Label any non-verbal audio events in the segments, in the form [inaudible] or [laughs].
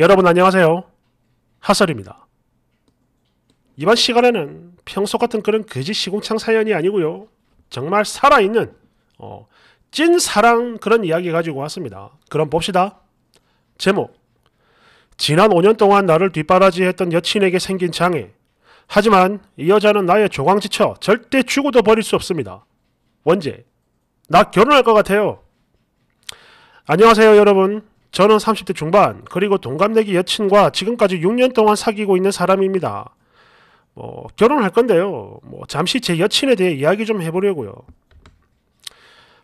여러분 안녕하세요. 하설입니다. 이번 시간에는 평소 같은 그런 거짓 시공창 사연이 아니고요. 정말 살아있는 어, 찐 사랑 그런 이야기 가지고 왔습니다. 그럼 봅시다. 제목 지난 5년 동안 나를 뒷바라지했던 여친에게 생긴 장애 하지만 이 여자는 나의 조광지쳐 절대 죽어도 버릴 수 없습니다. 원제 나 결혼할 것 같아요. 안녕하세요 여러분 저는 30대 중반 그리고 동갑내기 여친과 지금까지 6년 동안 사귀고 있는 사람입니다. 뭐 결혼할 건데요. 뭐 잠시 제 여친에 대해 이야기 좀 해보려고요.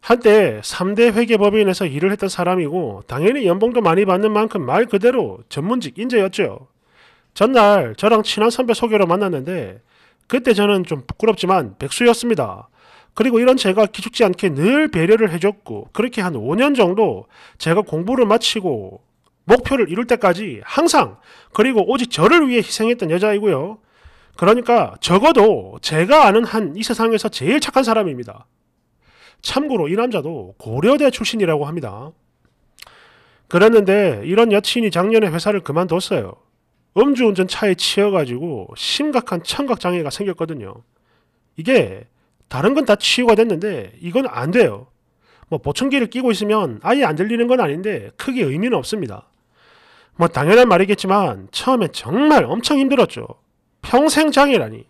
한때 3대 회계법인에서 일을 했던 사람이고 당연히 연봉도 많이 받는 만큼 말 그대로 전문직 인재였죠. 전날 저랑 친한 선배 소개로 만났는데 그때 저는 좀 부끄럽지만 백수였습니다. 그리고 이런 제가 기죽지 않게 늘 배려를 해줬고 그렇게 한 5년 정도 제가 공부를 마치고 목표를 이룰 때까지 항상 그리고 오직 저를 위해 희생했던 여자이고요. 그러니까 적어도 제가 아는 한 이 세상에서 제일 착한 사람입니다. 참고로 이 남자도 고려대 출신이라고 합니다. 그랬는데 이런 여친이 작년에 회사를 그만뒀어요. 음주운전 차에 치여가지고 심각한 청각장애가 생겼거든요. 이게 다른 건 다 치유가 됐는데 이건 안 돼요. 뭐 보청기를 끼고 있으면 아예 안 들리는 건 아닌데 크게 의미는 없습니다. 뭐 당연한 말이겠지만 처음에 정말 엄청 힘들었죠. 평생 장애라니.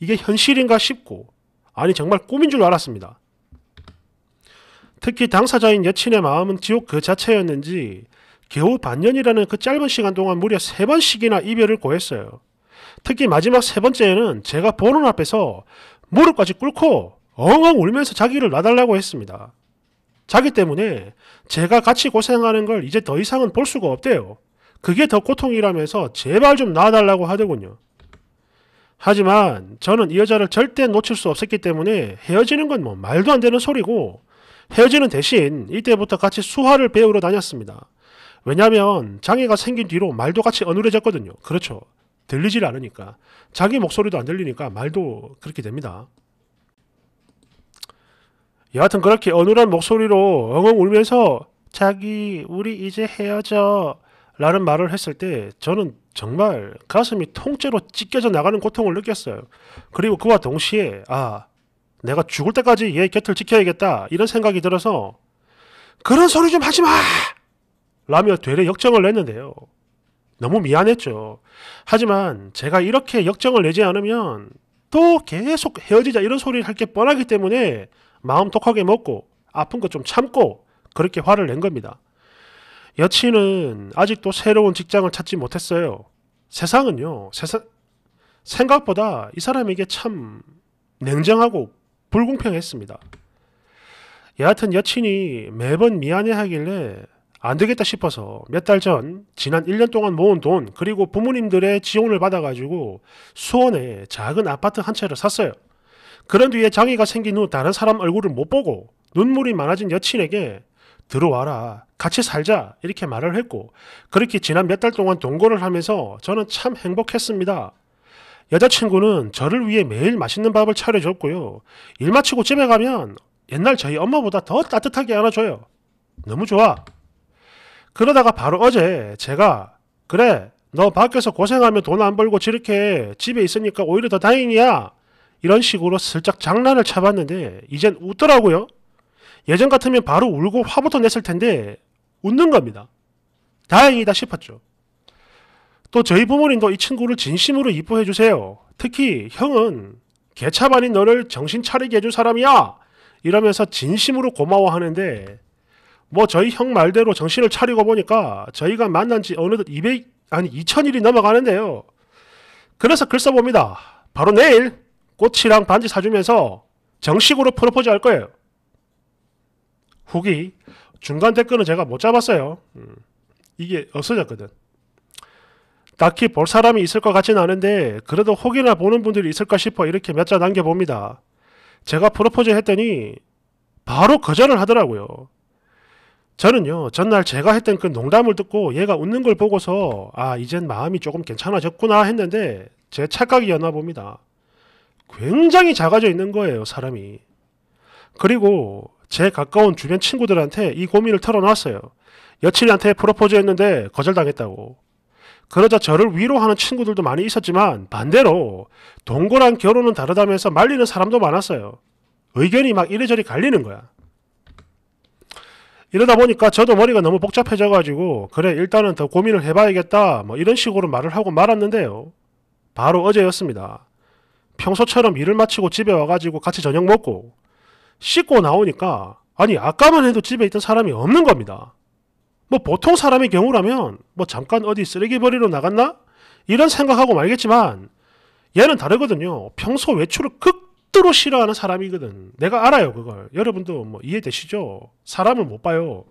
이게 현실인가 싶고 아니 정말 꿈인 줄 알았습니다. 특히 당사자인 여친의 마음은 지옥 그 자체였는지 겨우 반년이라는 그 짧은 시간 동안 무려 세 번씩이나 이별을 고했어요. 특히 마지막 세 번째에는 제가 보는 앞에서 무릎까지 꿇고 엉엉 울면서 자기를 놔달라고 했습니다. 자기 때문에 제가 같이 고생하는 걸 이제 더 이상은 볼 수가 없대요. 그게 더 고통이라면서 제발 좀 놔달라고 하더군요. 하지만 저는 이 여자를 절대 놓칠 수 없었기 때문에 헤어지는 건 뭐 말도 안 되는 소리고 헤어지는 대신 이때부터 같이 수화를 배우러 다녔습니다. 왜냐면 장애가 생긴 뒤로 말도 같이 어눌해졌거든요. 그렇죠. 들리질 않으니까 자기 목소리도 안 들리니까 말도 그렇게 됩니다. 여하튼 그렇게 어눌한 목소리로 엉엉 울면서 자기 우리 이제 헤어져 라는 말을 했을 때 저는 정말 가슴이 통째로 찢겨져 나가는 고통을 느꼈어요. 그리고 그와 동시에 아 내가 죽을 때까지 얘 곁을 지켜야겠다 이런 생각이 들어서 그런 소리 좀 하지 마 라며 되레 역정을 냈는데요. 너무 미안했죠. 하지만 제가 이렇게 역정을 내지 않으면 또 계속 헤어지자 이런 소리를 할 게 뻔하기 때문에 마음 독하게 먹고 아픈 것 좀 참고 그렇게 화를 낸 겁니다. 여친은 아직도 새로운 직장을 찾지 못했어요. 세상은요, 세상, 생각보다 이 사람에게 참 냉정하고 불공평했습니다. 여하튼 여친이 매번 미안해 하길래 안 되겠다 싶어서 몇 달 전 지난 1년 동안 모은 돈 그리고 부모님들의 지원을 받아가지고 수원에 작은 아파트 한 채를 샀어요. 그런 뒤에 장애가 생긴 후 다른 사람 얼굴을 못 보고 눈물이 많아진 여친에게 들어와라 같이 살자 이렇게 말을 했고 그렇게 지난 몇 달 동안 동거를 하면서 저는 참 행복했습니다. 여자친구는 저를 위해 매일 맛있는 밥을 차려줬고요. 일 마치고 집에 가면 옛날 저희 엄마보다 더 따뜻하게 안아줘요. 너무 좋아. 그러다가 바로 어제 제가 그래 너 밖에서 고생하면 돈 안 벌고 저렇게 집에 있으니까 오히려 더 다행이야 이런 식으로 슬쩍 장난을 쳐봤는데 이젠 웃더라고요. 예전 같으면 바로 울고 화부터 냈을 텐데 웃는 겁니다. 다행이다 싶었죠. 또 저희 부모님도 이 친구를 진심으로 이뻐해 주세요. 특히 형은 개차반인 너를 정신 차리게 해준 사람이야! 이러면서 진심으로 고마워하는데 뭐 저희 형 말대로 정신을 차리고 보니까 저희가 만난 지 어느덧 200, 아니 2000일이 넘어가는데요. 그래서 글 써봅니다. 바로 내일 꽃이랑 반지 사주면서 정식으로 프로포즈 할 거예요. 후기 중간 댓글은 제가 못 잡았어요. 음, 이게 없어졌거든. 딱히 볼 사람이 있을 것 같진 않은데 그래도 혹이나 보는 분들이 있을까 싶어 이렇게 몇 자 남겨봅니다. 제가 프로포즈 했더니 바로 거절을 하더라고요. 저는요 전날 제가 했던 그 농담을 듣고 얘가 웃는 걸 보고서 아 이젠 마음이 조금 괜찮아졌구나 했는데 제 착각이었나 봅니다. 굉장히 작아져 있는 거예요 사람이. 그리고 제 가까운 주변 친구들한테 이 고민을 털어놨어요. 여친한테 프로포즈 했는데 거절당했다고. 그러자 저를 위로하는 친구들도 많이 있었지만 반대로 동거랑 결혼은 다르다면서 말리는 사람도 많았어요. 의견이 막이래저래 갈리는 거야. 이러다 보니까 저도 머리가 너무 복잡해져가지고 그래 일단은 더 고민을 해봐야겠다 뭐 이런 식으로 말을 하고 말았는데요. 바로 어제였습니다. 평소처럼 일을 마치고 집에 와가지고 같이 저녁 먹고 씻고 나오니까 아니 아까만 해도 집에 있던 사람이 없는 겁니다. 뭐 보통 사람의 경우라면 뭐 잠깐 어디 쓰레기 버리러 나갔나? 이런 생각하고 말겠지만 얘는 다르거든요. 평소 외출을 극 극도로 싫어하는 사람이거든. 내가 알아요, 그걸. 여러분도 뭐 이해되시죠? 사람을 못 봐요.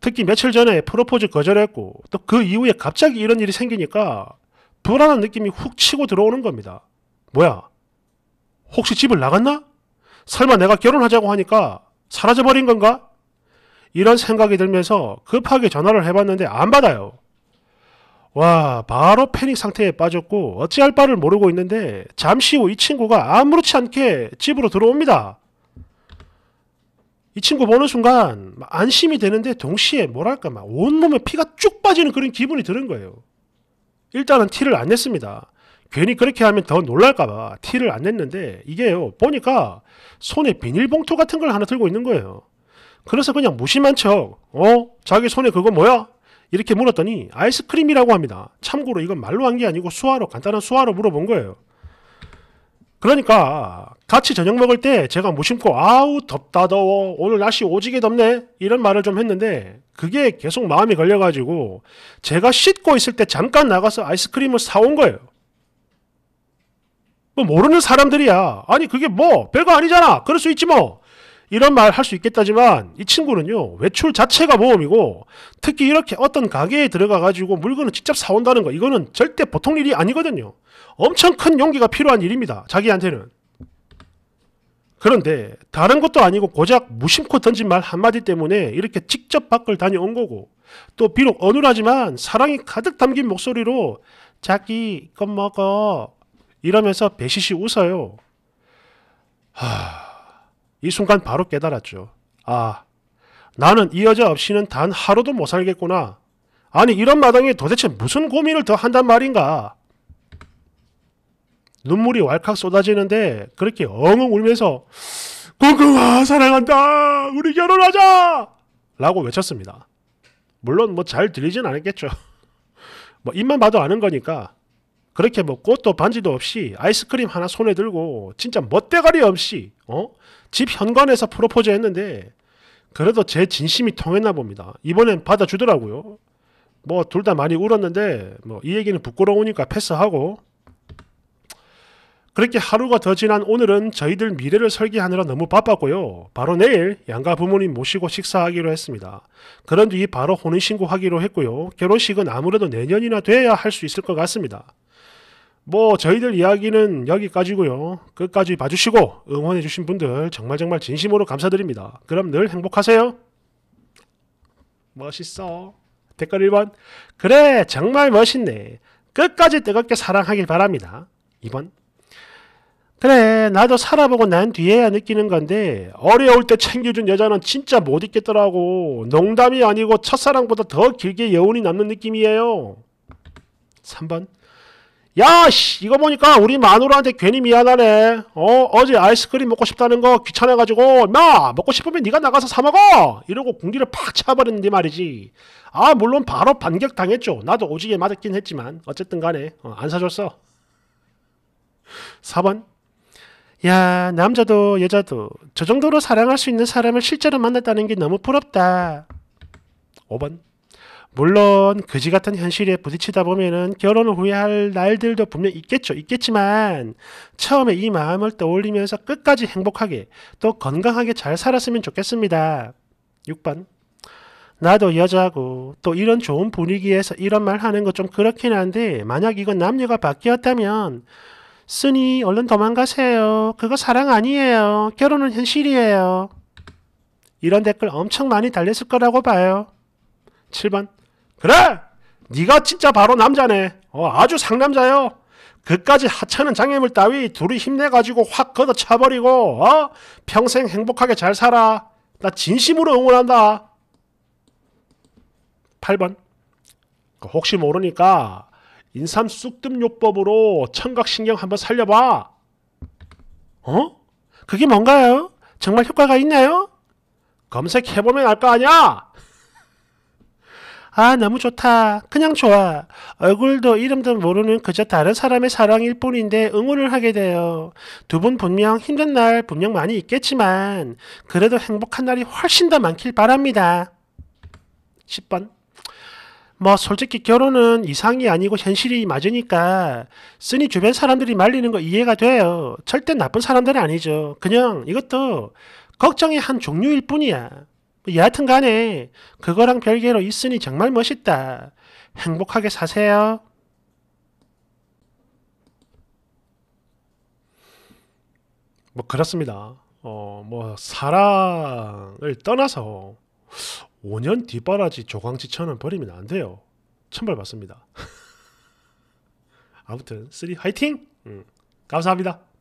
특히 며칠 전에 프로포즈 거절했고, 또 그 이후에 갑자기 이런 일이 생기니까 불안한 느낌이 훅 치고 들어오는 겁니다. 뭐야? 혹시 집을 나갔나? 설마 내가 결혼하자고 하니까 사라져버린 건가? 이런 생각이 들면서 급하게 전화를 해봤는데 안 받아요. 와 바로 패닉 상태에 빠졌고 어찌할 바를 모르고 있는데 잠시 후 이 친구가 아무렇지 않게 집으로 들어옵니다. 이 친구 보는 순간 안심이 되는데 동시에 뭐랄까 막 온몸에 피가 쭉 빠지는 그런 기분이 드는 거예요. 일단은 티를 안 냈습니다. 괜히 그렇게 하면 더 놀랄까봐 티를 안 냈는데 이게요 보니까 손에 비닐봉투 같은 걸 하나 들고 있는 거예요. 그래서 그냥 무심한 척, 어? 자기 손에 그거 뭐야? 이렇게 물었더니 아이스크림이라고 합니다. 참고로 이건 말로 한 게 아니고 수화로 간단한 수화로 물어본 거예요. 그러니까 같이 저녁 먹을 때 제가 무심코 아우 덥다 더워 오늘 날씨 오지게 덥네 이런 말을 좀 했는데 그게 계속 마음이 걸려가지고 제가 씻고 있을 때 잠깐 나가서 아이스크림을 사온 거예요. 뭐 모르는 사람들이야. 아니 그게 뭐 별거 아니잖아. 그럴 수 있지 뭐. 이런 말 할 수 있겠다지만 이 친구는요 외출 자체가 모험이고 특히 이렇게 어떤 가게에 들어가 가지고 물건을 직접 사온다는 거 이거는 절대 보통 일이 아니거든요 엄청 큰 용기가 필요한 일입니다 자기한테는 그런데 다른 것도 아니고 고작 무심코 던진 말 한마디 때문에 이렇게 직접 밖을 다녀온 거고 또 비록 어눌하지만 사랑이 가득 담긴 목소리로 자기 이것 먹어 이러면서 배시시 웃어요 하... 이 순간 바로 깨달았죠. 아, 나는 이 여자 없이는 단 하루도 못 살겠구나. 아니, 이런 마당에 도대체 무슨 고민을 더 한단 말인가? 눈물이 왈칵 쏟아지는데 그렇게 엉엉 울면서 공공아 사랑한다 우리 결혼하자 라고 외쳤습니다. 물론 뭐 잘 들리진 않았겠죠. [laughs] 뭐 입만 봐도 아는 거니까 그렇게 뭐 꽃도 반지도 없이 아이스크림 하나 손에 들고 진짜 멋대가리 없이 어집 현관에서 프로포즈 했는데 그래도 제 진심이 통했나 봅니다. 이번엔 받아주더라고요. 뭐 둘 다 많이 울었는데 뭐 이 얘기는 부끄러우니까 패스하고 그렇게 하루가 더 지난 오늘은 저희들 미래를 설계하느라 너무 바빴고요. 바로 내일 양가 부모님 모시고 식사하기로 했습니다. 그런 뒤 바로 혼인신고하기로 했고요. 결혼식은 아무래도 내년이나 돼야 할 수 있을 것 같습니다. 뭐 저희들 이야기는 여기까지고요. 끝까지 봐주시고 응원해주신 분들 정말 정말 진심으로 감사드립니다. 그럼 늘 행복하세요. 멋있어. 댓글 1번 그래 정말 멋있네. 끝까지 뜨겁게 사랑하길 바랍니다. 2번 그래 나도 살아보고 난 뒤에야 느끼는 건데 어려울 때 챙겨준 여자는 진짜 못있겠더라고 농담이 아니고 첫사랑보다 더 길게 여운이 남는 느낌이에요. 3번 야, 씨, 이거 보니까 우리 마누라한테 괜히 미안하네. 어, 어제 아이스크림 먹고 싶다는 거 귀찮아가지고, 마 먹고 싶으면 네가 나가서 사 먹어! 이러고 공기를 팍 차버렸는데 말이지. 아, 물론 바로 반격 당했죠. 나도 오지게 맞았긴 했지만, 어쨌든 간에, 어, 안 사줬어. 4번. 야, 남자도 여자도 저 정도로 사랑할 수 있는 사람을 실제로 만났다는 게 너무 부럽다. 5번. 물론 그지 같은 현실에 부딪히다 보면은 결혼을 후회할 날들도 분명 있겠죠. 있겠지만 처음에 이 마음을 떠올리면서 끝까지 행복하게 또 건강하게 잘 살았으면 좋겠습니다. 6번. 나도 여자고 또 이런 좋은 분위기에서 이런 말 하는 거 좀 그렇긴 한데 만약 이건 남녀가 바뀌었다면 쓰니 얼른 도망가세요. 그거 사랑 아니에요. 결혼은 현실이에요. 이런 댓글 엄청 많이 달렸을 거라고 봐요. 7번. 그래! 네가 진짜 바로 남자네. 어, 아주 상남자요. 그까지 하찮은 장애물 따위 둘이 힘내가지고 확 걷어차버리고 어? 평생 행복하게 잘 살아. 나 진심으로 응원한다. 8번 그 혹시 모르니까 인삼 쑥뜸요법으로 청각신경 한번 살려봐. 어? 그게 뭔가요? 정말 효과가 있나요? 검색해보면 알 거 아니야? 아 너무 좋다. 그냥 좋아. 얼굴도 이름도 모르는 그저 다른 사람의 사랑일 뿐인데 응원을 하게 돼요. 두 분 분명 힘든 날 분명 많이 있겠지만 그래도 행복한 날이 훨씬 더 많길 바랍니다. 10번 뭐 솔직히 결혼은 이상이 아니고 현실이 맞으니까 쓰니 주변 사람들이 말리는 거 이해가 돼요. 절대 나쁜 사람들은 아니죠. 그냥 이것도 걱정의 한 종류일 뿐이야. 뭐 여하튼 간에 그거랑 별개로 있으니 정말 멋있다. 행복하게 사세요. 뭐 그렇습니다. 어, 뭐 사랑을 떠나서 5년 뒷바라지 조광지천은 버리면 안 돼요. 천벌 받습니다. [laughs] 아무튼 쓰리 화이팅! 음, 감사합니다.